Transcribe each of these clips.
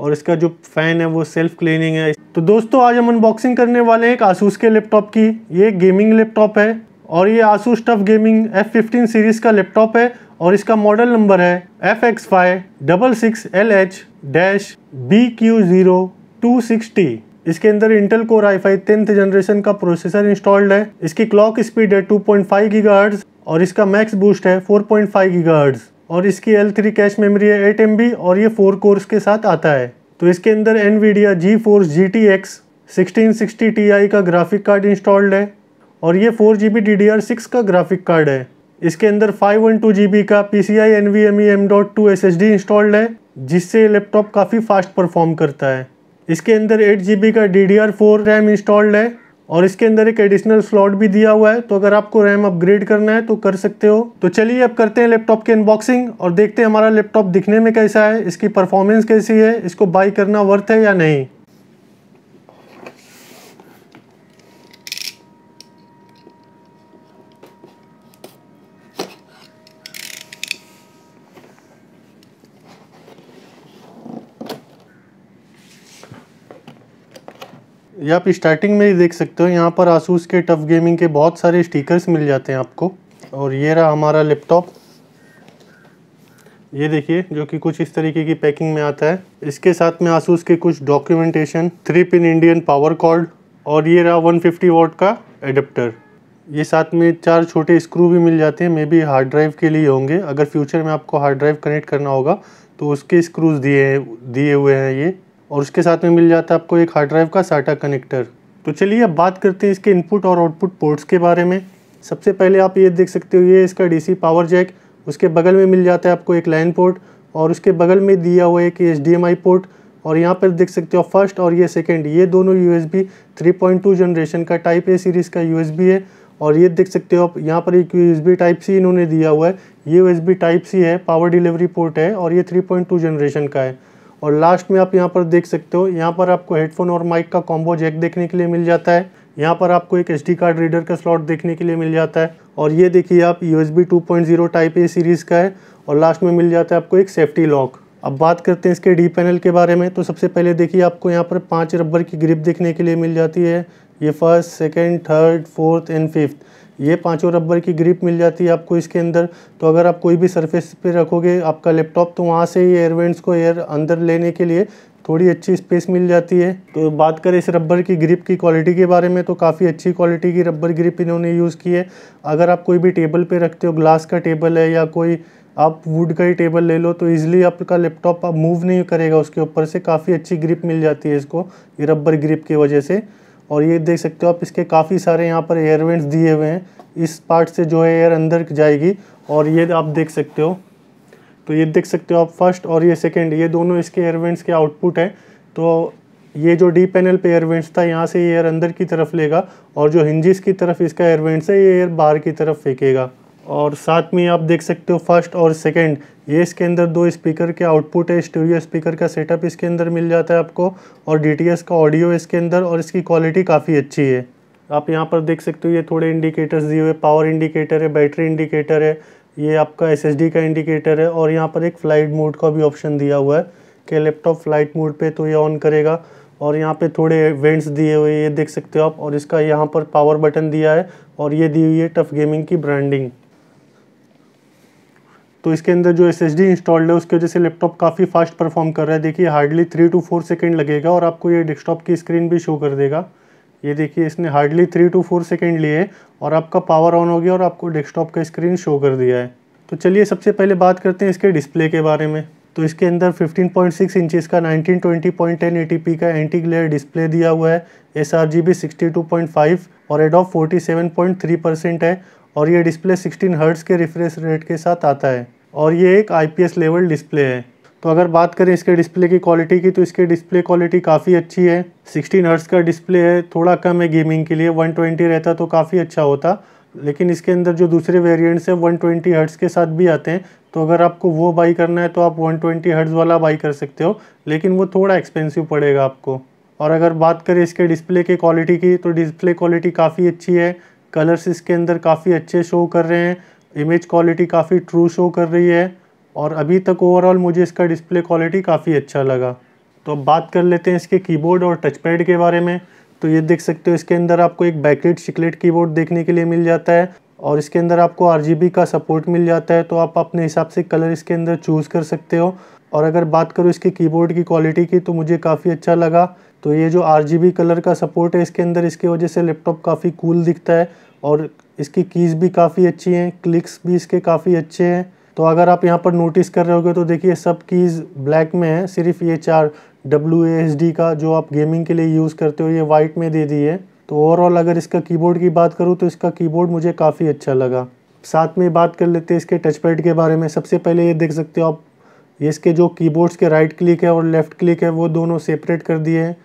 और इसका जो फ़ैन है वो सेल्फ क्लीनिंग है तो दोस्तों आज हम अनबॉक्सिंग करने वाले हैं एक आसूस के लैपटॉप की ये गेमिंग लैपटॉप है और ये Asus TUF gaming fifteen series का लैपटॉप है और इसका मॉडल नंबर है F X five double six L H dash B Q zero two six T इसके अंदर Intel Core I five tenth generation का प्रोसेसर इंस्टॉल्ड है इसकी क्लॉक स्पीड है टू पॉइंट और इसका मैक्स बूस्ट है फोर पॉइंट फाइव और इसकी एल थ्री कैश मेमोरी है एट एम और ये फोर कोर्स के साथ आता है तो इसके अंदर Nvidia GeForce G T X sixteen sixty T I का ग्राफिक कार्ड इंस्टॉल्ड है और ये four G B D D R six का ग्राफिक कार्ड है इसके अंदर five one two G B का P C I N V M E M dot two S S D installed है जिससे लैपटॉप काफ़ी फास्ट परफॉर्म करता है इसके अंदर एट जी बी का D D R four RAM installed है और इसके अंदर एक एडिशनल स्लॉट भी दिया हुआ है तो अगर आपको रैम अपग्रेड करना है तो कर सकते हो तो चलिए अब करते हैं लैपटॉप की अनबॉक्सिंग और देखते हैं हमारा लैपटॉप दिखने में कैसा है इसकी परफॉर्मेंस कैसी है इसको बाई करना वर्थ है या नहीं ये आप स्टार्टिंग में ही देख सकते हो यहाँ पर आसूस के टफ गेमिंग के बहुत सारे स्टिकर्स मिल जाते हैं आपको और ये रहा हमारा लैपटॉप ये देखिए जो कि कुछ इस तरीके की पैकिंग में आता है इसके साथ में आसूस के कुछ documentation three pin Indian power cord और ये रहा 150 फिफ्टी वॉट का एडेप्टर ये साथ में चार छोटे स्क्रू भी मिल जाते हैं मे बी हार्ड ड्राइव के लिए होंगे अगर फ्यूचर में आपको हार्ड ड्राइव कनेक्ट करना होगा तो उसके स्क्रूज दिए दिए हुए हैं ये और उसके साथ में मिल जाता है आपको एक हार्ड ड्राइव का साटा कनेक्टर तो चलिए अब बात करते हैं इसके इनपुट और आउटपुट पोर्ट्स के बारे में सबसे पहले आप ये देख सकते हो ये इसका डी पावर जैक उसके बगल में मिल जाता है आपको एक लाइन पोर्ट और उसके बगल में दिया हुआ एक एच पोर्ट और यहाँ पर देख सकते हो फर्स्ट और ये सेकेंड ये दोनों U S B three point two generation का टाइप ए सीरीज़ का यू एस बी है और ये देख सकते हो आप यहाँ पर एक U S B type C इन्होंने दिया हुआ है ये U S B type C है पावर डिलीवरी पोर्ट है और ये थ्री पॉइंट टू जनरेशन का है और लास्ट में आप यहाँ पर देख सकते हो यहाँ पर आपको हेडफोन और माइक का कॉम्बो जैक देखने के लिए मिल जाता है यहाँ पर आपको एक एसडी कार्ड रीडर का स्लॉट देखने के लिए मिल जाता है और ये देखिए आप U S B two point zero type A series का है और लास्ट में मिल जाता है आपको एक सेफ्टी लॉक अब बात करते हैं इसके डी पैनल के बारे में तो सबसे पहले देखिए आपको यहाँ पर पाँच रबर की ग्रिप देखने के लिए मिल जाती है ये first second third fourth and fifth ये पाँचों रबर की ग्रिप मिल जाती है आपको इसके अंदर तो अगर आप कोई भी सरफेस पे रखोगे आपका लैपटॉप तो वहाँ से ही एयरवेंट्स को एयर अंदर लेने के लिए थोड़ी अच्छी स्पेस मिल जाती है तो बात करें इस रबर की ग्रिप की क्वालिटी के बारे में तो काफ़ी अच्छी क्वालिटी की रबर ग्रिप इन्होंने यूज़ की है अगर आप कोई भी टेबल पर रखते हो ग्लास का टेबल है या कोई आप वुड का ही टेबल ले लो तो ईज़िली आपका लैपटॉप आप मूव नहीं करेगा उसके ऊपर से काफ़ी अच्छी ग्रिप मिल जाती है इसको ये रबर ग्रिप की वजह से और ये देख सकते हो आप इसके काफ़ी सारे यहाँ पर एयर वेंट्स दिए हुए हैं इस पार्ट से जो है एयर अंदर जाएगी और ये आप देख सकते हो तो ये देख सकते हो आप फर्स्ट और ये सेकेंड ये दोनों इसके एयर वेंट्स के आउटपुट हैं तो ये जो डी पैनल पे एयरवेंट्स था यहाँ से ये एयर अंदर की तरफ लेगा और जो हिंजिस की तरफ इसका एयरवेंट्स है ये एयर बाहर की तरफ फेंकेगा और साथ में आप देख सकते हो फर्स्ट और सेकंड ये इसके अंदर दो स्पीकर के आउटपुट है स्टूडियो स्पीकर का सेटअप इसके अंदर मिल जाता है आपको और डी का ऑडियो इसके अंदर और इसकी क्वालिटी काफ़ी अच्छी है आप यहाँ पर देख सकते हो ये थोड़े इंडिकेटर्स दिए हुए पावर इंडिकेटर है बैटरी इंडिकेटर है ये आपका एस का इंडिकेटर है और यहाँ पर एक फ़्लाइट मोड का भी ऑप्शन दिया हुआ है कि लैपटॉप फ्लाइट मोड पे तो ये ऑन करेगा और यहाँ पे थोड़े वेंट्स दिए हुए ये देख सकते हो आप और इसका यहाँ पर पावर बटन दिया है और ये दी हुई है टफ गेमिंग की ब्रांडिंग तो इसके अंदर जो एस एस इंस्टॉल्ड है उसकी वजह से लैपटॉप काफ़ी फास्ट परफॉर्म कर रहा है देखिए hardly three two four second लगेगा और आपको ये डेस्कटॉप की स्क्रीन भी शो कर देगा ये देखिए इसने hardly three two four second लिए और आपका पावर ऑन हो गया और आपको डेस्कटॉप का स्क्रीन शो कर दिया है तो चलिए सबसे पहले बात करते हैं इसके डिस्प्ले के बारे में तो इसके अंदर 15.6 इंचेस का पी का एंटी ग्लेयर डिस्प्ले दिया हुआ है एस आर जी बी और पॉइंट 47.3 परसेंट है और ये डिस्प्ले 16 हर्ट्स के रिफ्रेश रेट के साथ आता है और ये एक आईपीएस लेवल डिस्प्ले है तो अगर बात करें इसके डिस्प्ले की क्वालिटी की तो इसके डिस्प्ले क्वालिटी काफ़ी अच्छी है 16 हर्ट्स का डिस्प्ले है थोड़ा कम है गेमिंग के लिए 120 रहता तो काफ़ी अच्छा होता लेकिन इसके अंदर जो दूसरे वेरिएंट्स हैं वन ट्वेंटी हर्ट्स के साथ भी आते हैं तो अगर आपको वो बाई करना है तो आप वन ट्वेंटी हर्ट्स वाला बाई कर सकते हो लेकिन वो थोड़ा एक्सपेंसिव पड़ेगा आपको और अगर बात करें इसके डिस्प्ले की क्वालिटी की तो डिस्प्ले क्वालिटी काफ़ी अच्छी है कलर्स इसके अंदर काफ़ी अच्छे शो कर रहे हैं इमेज क्वालिटी काफ़ी ट्रू शो कर रही है और अभी तक ओवरऑल मुझे इसका डिस्प्ले क्वालिटी काफ़ी अच्छा लगा तो अब बात कर लेते हैं इसके कीबोर्ड और टचपैड के बारे में तो ये देख सकते हो इसके अंदर आपको एक बैकलेट शिकलेट कीबोर्ड देखने के लिए मिल जाता है और इसके अंदर आपको आर का सपोर्ट मिल जाता है तो आप अपने हिसाब से कलर इसके अंदर चूज़ कर सकते हो और अगर बात करो इसके कीबोर्ड की क्वालिटी की तो मुझे काफ़ी अच्छा लगा तो ये जो आर कलर का सपोर्ट है इसके अंदर इसके वजह से लैपटॉप काफ़ी कूल दिखता है और इसकी कीज़ भी काफ़ी अच्छी हैं क्लिक्स भी इसके काफ़ी अच्छे हैं तो अगर आप यहाँ पर नोटिस कर रहे होगे तो देखिए सब कीज़ ब्लैक में है सिर्फ ये चार डब्ल्यू एस डी का जो आप गेमिंग के लिए यूज़ करते हो ये वाइट में दे दिए तो ओवरऑल अगर इसका कीबोर्ड की बात करूँ तो इसका कीबोर्ड मुझे काफ़ी अच्छा लगा साथ में बात कर लेते हैं इसके टचपैड के बारे में सबसे पहले ये देख सकते हो आप इसके जो कीबोर्ड्स के राइट क्लिक है और लेफ़्ट क्लिक है वो दोनों सेपरेट कर दिए हैं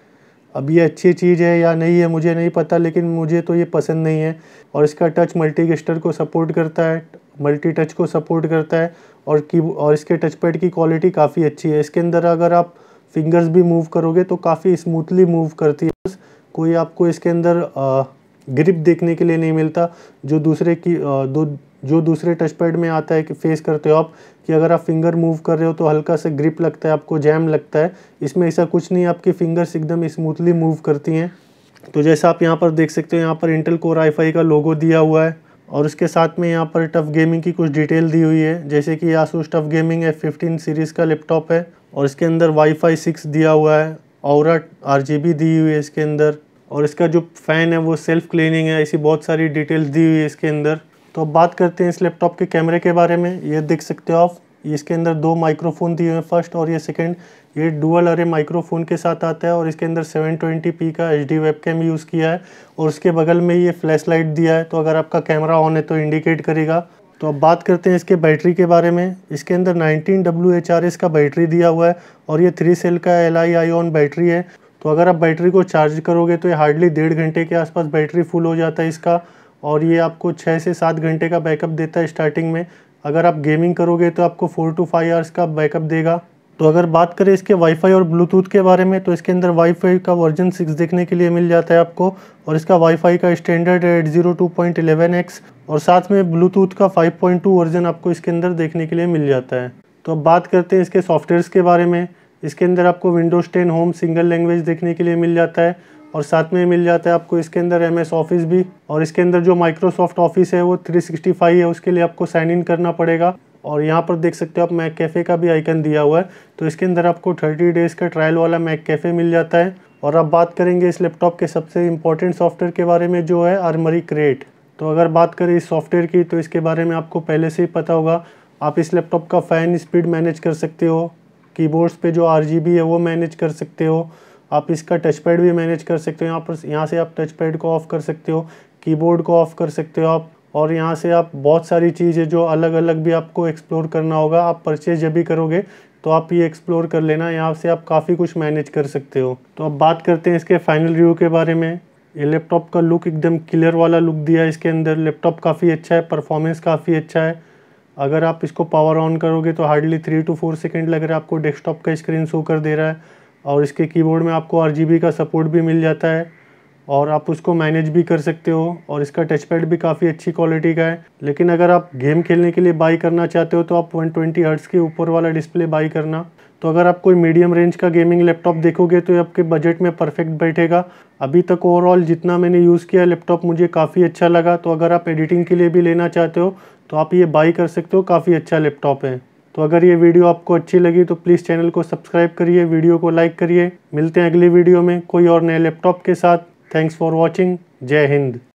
अब ये अच्छी चीज़ है या नहीं है मुझे नहीं पता लेकिन मुझे तो ये पसंद नहीं है और इसका टच मल्टी गेस्टर को सपोर्ट करता है मल्टी टच को सपोर्ट करता है और की और इसके टच पैड की क्वालिटी काफ़ी अच्छी है इसके अंदर अगर आप फिंगर्स भी मूव करोगे तो काफ़ी स्मूथली मूव करती है कोई आपको इसके अंदर ग्रिप देखने के लिए नहीं मिलता जो दूसरे की दो जो दूसरे टच पैड में आता है कि फेस करते हो आप कि अगर आप फिंगर मूव कर रहे हो तो हल्का सा ग्रिप लगता है आपको जैम लगता है इसमें ऐसा कुछ नहीं आपकी फिंगर्स एकदम स्मूथली मूव करती हैं तो जैसा आप यहाँ पर देख सकते हो यहाँ पर इंटेल कोर आई का लोगो दिया हुआ है और उसके साथ में यहाँ पर टफ गेमिंग की कुछ डिटेल दी हुई है जैसे कि Asus TUF gaming F fifteen series का लैपटॉप है और इसके अंदर वाईफाई सिक्स दिया हुआ है और आर दी हुई है इसके अंदर और इसका जो फ़ैन है वो सेल्फ क्लीनिंग है ऐसी बहुत सारी डिटेल्स दी हुई है इसके अंदर तो अब बात करते हैं इस लैपटॉप के कैमरे के बारे में ये देख सकते हो आप इसके अंदर दो माइक्रोफोन दिए हुए फर्स्ट और ये सेकंड ये डुअल अरे माइक्रोफोन के साथ आता है और इसके अंदर 720p का एच डी यूज़ किया है और उसके बगल में ये फ्लैश लाइट दिया है तो अगर आपका कैमरा ऑन है तो इंडिकेट करेगा तो अब बात करते हैं इसके बैटरी के बारे में इसके अंदर 19 डब्ल्यू का बैटरी दिया हुआ है और ये थ्री सेल का L I I on battery है तो अगर आप बैटरी को चार्ज करोगे तो ये हार्डली डेढ़ घंटे के आसपास बैटरी फुल हो जाता है इसका और ये आपको छः से सात घंटे का बैकअप देता है स्टार्टिंग में अगर आप गेमिंग करोगे तो आपको फोर टू फाइव आवर्स का बैकअप देगा तो अगर बात करें इसके वाईफाई और ब्लूटूथ के बारे में तो इसके अंदर वाईफाई का वर्जन सिक्स देखने के लिए मिल जाता है आपको और इसका वाईफाई का standard eight zero two point eleven X और साथ में ब्लूटूथ का फाइव पॉइंट टू वर्जन आपको इसके अंदर देखने के लिए मिल जाता है तो अब बात करते हैं इसके सॉफ्टवेयर्स के बारे में इसके अंदर आपको Windows ten home single language देखने के लिए मिल जाता है और साथ में मिल जाता है आपको इसके अंदर एम एस ऑफिस भी और इसके अंदर जो माइक्रोसॉफ्ट ऑफिस है वो 365 है उसके लिए आपको साइन इन करना पड़ेगा और यहाँ पर देख सकते हो आप मैक कैफ़े का भी आइकन दिया हुआ है तो इसके अंदर आपको 30 डेज़ का ट्रायल वाला मैक कैफ़े मिल जाता है और अब बात करेंगे इस लैपटॉप के सबसे इंपॉर्टेंट सॉफ्टवेयर के बारे में जो है आर्मरी क्रेट तो अगर बात करें इस सॉफ्टवेयर की तो इसके बारे में आपको पहले से ही पता होगा आप इस लैपटॉप का फ़ैन स्पीड मैनेज कर सकते हो कीबोर्ड्स पे जो आर है वो मैनेज कर सकते हो आप इसका टच पैड भी मैनेज कर सकते हो यहाँ पर यहाँ से आप टच पैड को ऑफ़ कर सकते हो कीबोर्ड को ऑफ़ कर सकते हो आप और यहाँ से आप बहुत सारी चीज़ें जो अलग अलग भी आपको एक्सप्लोर करना होगा आप परचेज जब भी करोगे तो आप ये एक्सप्लोर कर लेना यहाँ से आप काफ़ी कुछ मैनेज कर सकते हो तो अब बात करते हैं इसके फाइनल रिव्यू के बारे में ये लैपटॉप का लुक एकदम क्लियर वाला लुक दिया है इसके अंदर लैपटॉप काफ़ी अच्छा है परफॉर्मेंस काफ़ी अच्छा है अगर आप इसको पावर ऑन करोगे तो hardly three two four second लग रहा है आपको डेस्कटॉप का स्क्रीन शो कर दे रहा है और इसके कीबोर्ड में आपको आर का सपोर्ट भी मिल जाता है और आप उसको मैनेज भी कर सकते हो और इसका टच पैड भी काफ़ी अच्छी क्वालिटी का है लेकिन अगर आप गेम खेलने के लिए बाई करना चाहते हो तो आप 120 ट्वेंटी के ऊपर वाला डिस्प्ले बाई करना तो अगर आप कोई मीडियम रेंज का गेमिंग लैपटॉप देखोगे तो ये आपके बजट में परफेक्ट बैठेगा अभी तक ओवरऑल जितना मैंने यूज़ किया लैपटॉप मुझे काफ़ी अच्छा लगा तो अगर आप एडिटिंग के लिए भी लेना चाहते हो तो आप ये बाई कर सकते हो काफ़ी अच्छा लैपटॉप है तो अगर ये वीडियो आपको अच्छी लगी तो प्लीज़ चैनल को सब्सक्राइब करिए वीडियो को लाइक करिए मिलते हैं अगली वीडियो में कोई और नए लैपटॉप के साथ थैंक्स फॉर वॉचिंग जय हिंद